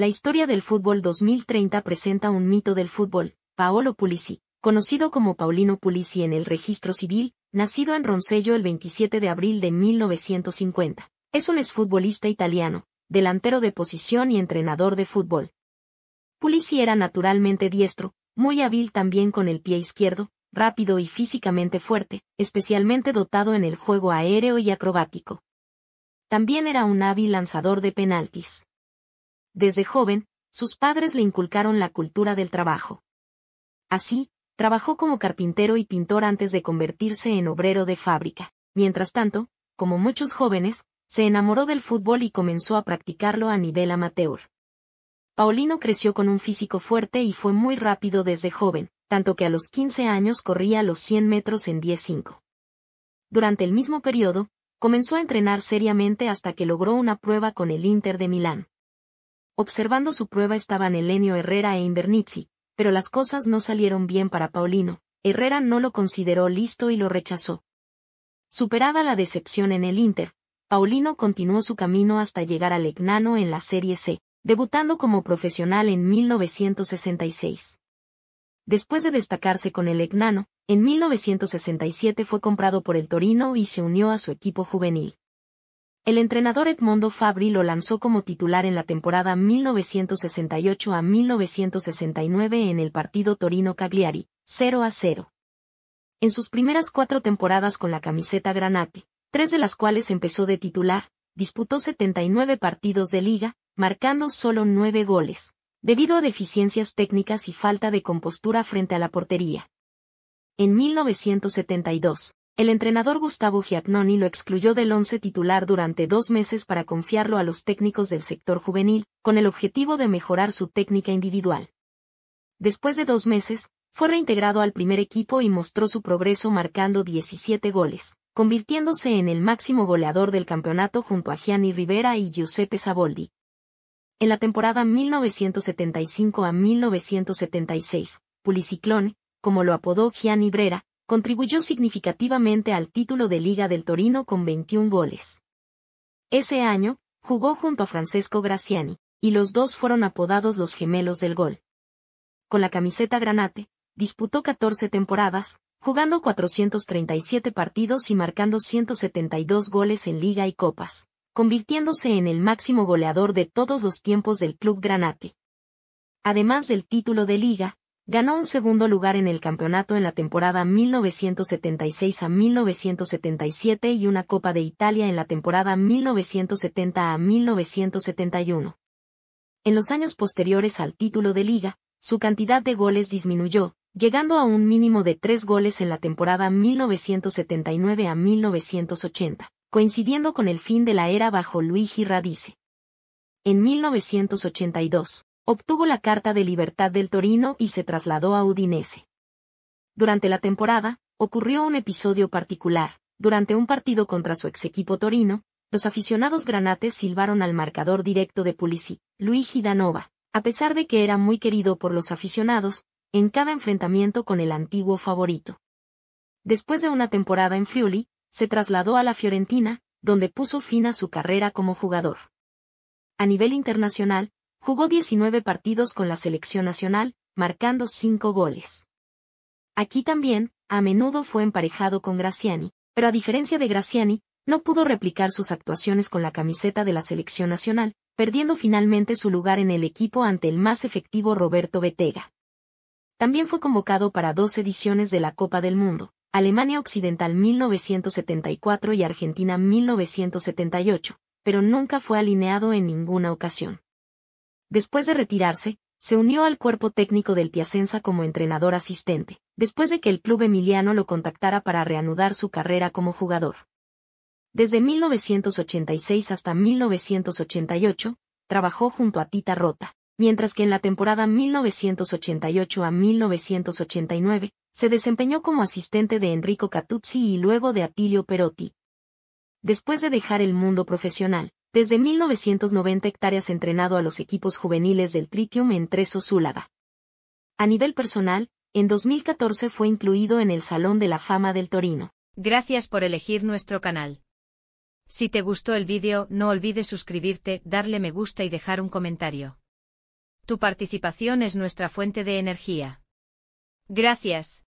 La historia del fútbol 2030 presenta un mito del fútbol, Paolo Pulisi, conocido como Paulino Pulisi en el registro civil, nacido en Roncello el 27 de abril de 1950. Es un exfutbolista italiano, delantero de posición y entrenador de fútbol. Pulisi era naturalmente diestro, muy hábil también con el pie izquierdo, rápido y físicamente fuerte, especialmente dotado en el juego aéreo y acrobático. También era un hábil lanzador de penaltis. Desde joven, sus padres le inculcaron la cultura del trabajo. Así, trabajó como carpintero y pintor antes de convertirse en obrero de fábrica. Mientras tanto, como muchos jóvenes, se enamoró del fútbol y comenzó a practicarlo a nivel amateur. Paulino creció con un físico fuerte y fue muy rápido desde joven, tanto que a los 15 años corría los 100 metros en 10.5. Durante el mismo periodo, comenzó a entrenar seriamente hasta que logró una prueba con el Inter de Milán. Observando su prueba estaban Elenio Herrera e Invernizzi, pero las cosas no salieron bien para Paulino. Herrera no lo consideró listo y lo rechazó. Superada la decepción en el Inter, Paulino continuó su camino hasta llegar al Legnano en la Serie C, debutando como profesional en 1966. Después de destacarse con el Legnano, en 1967 fue comprado por el Torino y se unió a su equipo juvenil. El entrenador Edmondo Fabri lo lanzó como titular en la temporada 1968 a 1969 en el partido Torino-Cagliari, 0 a 0. En sus primeras cuatro temporadas con la camiseta granate, tres de las cuales empezó de titular, disputó 79 partidos de liga, marcando solo nueve goles, debido a deficiencias técnicas y falta de compostura frente a la portería. En 1972, el entrenador Gustavo Giagnoni lo excluyó del once titular durante dos meses para confiarlo a los técnicos del sector juvenil, con el objetivo de mejorar su técnica individual. Después de dos meses, fue reintegrado al primer equipo y mostró su progreso marcando 17 goles, convirtiéndose en el máximo goleador del campeonato junto a Gianni Rivera y Giuseppe Saboldi. En la temporada 1975 a 1976, Puliciclone, como lo apodó Gianni Brera, contribuyó significativamente al título de Liga del Torino con 21 goles. Ese año, jugó junto a Francesco Graziani, y los dos fueron apodados los gemelos del gol. Con la camiseta granate, disputó 14 temporadas, jugando 437 partidos y marcando 172 goles en liga y copas, convirtiéndose en el máximo goleador de todos los tiempos del club granate. Además del título de liga, ganó un segundo lugar en el campeonato en la temporada 1976 a 1977 y una Copa de Italia en la temporada 1970 a 1971. En los años posteriores al título de liga, su cantidad de goles disminuyó, llegando a un mínimo de tres goles en la temporada 1979 a 1980, coincidiendo con el fin de la era bajo Luigi Radice. En 1982, obtuvo la carta de libertad del Torino y se trasladó a Udinese. Durante la temporada, ocurrió un episodio particular. Durante un partido contra su ex equipo Torino, los aficionados granates silbaron al marcador directo de Pulisi, Luigi Danova. A pesar de que era muy querido por los aficionados, en cada enfrentamiento con el antiguo favorito. Después de una temporada en Friuli, se trasladó a la Fiorentina, donde puso fin a su carrera como jugador. A nivel internacional, Jugó 19 partidos con la selección nacional, marcando 5 goles. Aquí también, a menudo fue emparejado con Graciani, pero a diferencia de Graciani, no pudo replicar sus actuaciones con la camiseta de la selección nacional, perdiendo finalmente su lugar en el equipo ante el más efectivo Roberto Betega. También fue convocado para dos ediciones de la Copa del Mundo, Alemania Occidental 1974 y Argentina 1978, pero nunca fue alineado en ninguna ocasión. Después de retirarse, se unió al cuerpo técnico del Piacenza como entrenador asistente, después de que el club emiliano lo contactara para reanudar su carrera como jugador. Desde 1986 hasta 1988, trabajó junto a Tita Rota, mientras que en la temporada 1988 a 1989, se desempeñó como asistente de Enrico Catuzzi y luego de Atilio Perotti. Después de dejar el mundo profesional, desde 1990 hectáreas entrenado a los equipos juveniles del Tritium en Treso A nivel personal, en 2014 fue incluido en el Salón de la Fama del Torino. Gracias por elegir nuestro canal. Si te gustó el vídeo, no olvides suscribirte, darle me gusta y dejar un comentario. Tu participación es nuestra fuente de energía. Gracias.